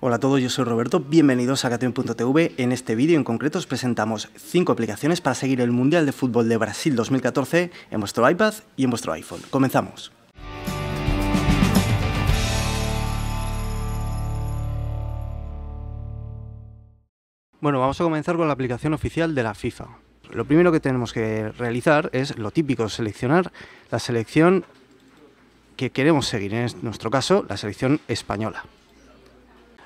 Hola a todos, yo soy Roberto, bienvenidos a Cation.tv. En este vídeo en concreto os presentamos 5 aplicaciones para seguir el Mundial de Fútbol de Brasil 2014 en vuestro iPad y en vuestro iPhone. Comenzamos. Bueno, vamos a comenzar con la aplicación oficial de la FIFA. Lo primero que tenemos que realizar es lo típico, seleccionar la selección que queremos seguir, en nuestro caso la selección española.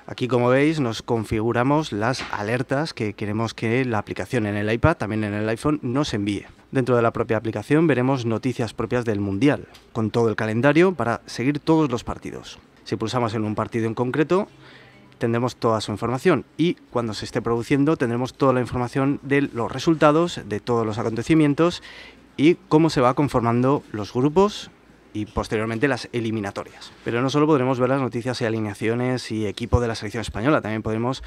Aquí, como veis, nos configuramos las alertas que queremos que la aplicación en el iPad, también en el iPhone, nos envíe. Dentro de la propia aplicación veremos noticias propias del Mundial, con todo el calendario para seguir todos los partidos. Si pulsamos en un partido en concreto, tendremos toda su información y cuando se esté produciendo tendremos toda la información de los resultados, de todos los acontecimientos y cómo se va conformando los grupos y posteriormente las eliminatorias. Pero no solo podremos ver las noticias y alineaciones y equipo de la selección española, también podremos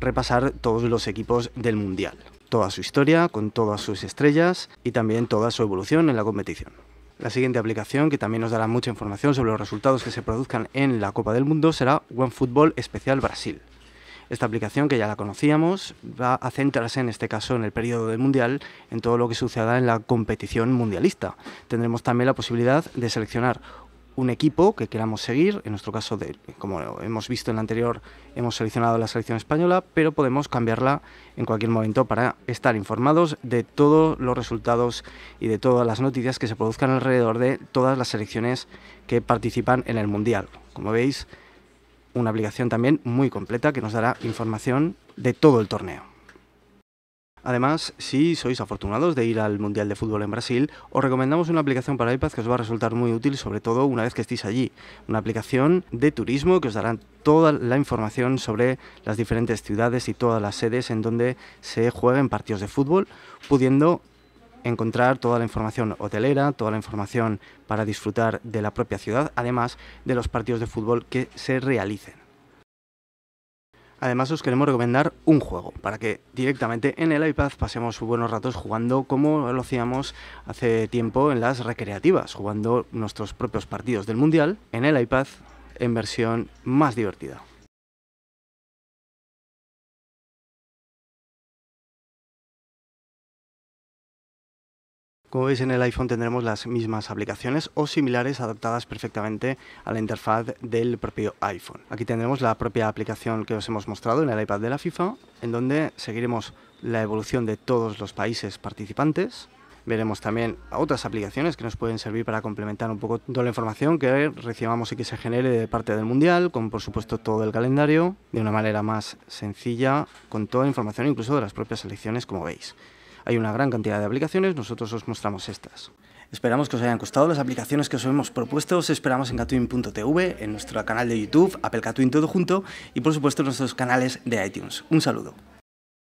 repasar todos los equipos del Mundial, toda su historia, con todas sus estrellas y también toda su evolución en la competición. La siguiente aplicación, que también nos dará mucha información sobre los resultados que se produzcan en la Copa del Mundo, será OneFootball Especial Brasil. Esta aplicación, que ya la conocíamos, va a centrarse en este caso en el periodo del Mundial, en todo lo que suceda en la competición mundialista. Tendremos también la posibilidad de seleccionar un equipo que queramos seguir, en nuestro caso, de, como hemos visto en la anterior, hemos seleccionado la selección española, pero podemos cambiarla en cualquier momento para estar informados de todos los resultados y de todas las noticias que se produzcan alrededor de todas las selecciones que participan en el Mundial. Como veis, una aplicación también muy completa que nos dará información de todo el torneo. Además, si sois afortunados de ir al Mundial de Fútbol en Brasil, os recomendamos una aplicación para iPad que os va a resultar muy útil, sobre todo una vez que estéis allí. Una aplicación de turismo que os dará toda la información sobre las diferentes ciudades y todas las sedes en donde se juegan partidos de fútbol, pudiendo encontrar toda la información hotelera, toda la información para disfrutar de la propia ciudad, además de los partidos de fútbol que se realicen. Además os queremos recomendar un juego para que directamente en el iPad pasemos buenos ratos jugando como lo hacíamos hace tiempo en las recreativas, jugando nuestros propios partidos del Mundial en el iPad en versión más divertida. Como veis en el iPhone tendremos las mismas aplicaciones o similares adaptadas perfectamente a la interfaz del propio iPhone. Aquí tendremos la propia aplicación que os hemos mostrado en el iPad de la FIFA, en donde seguiremos la evolución de todos los países participantes. Veremos también otras aplicaciones que nos pueden servir para complementar un poco toda la información que recibamos y que se genere de parte del Mundial, con por supuesto todo el calendario, de una manera más sencilla, con toda la información incluso de las propias elecciones como veis. Hay una gran cantidad de aplicaciones, nosotros os mostramos estas. Esperamos que os hayan gustado las aplicaciones que os hemos propuesto. Os esperamos en Catwin.tv, en nuestro canal de YouTube, Apple Catwin todo junto y por supuesto en nuestros canales de iTunes. Un saludo.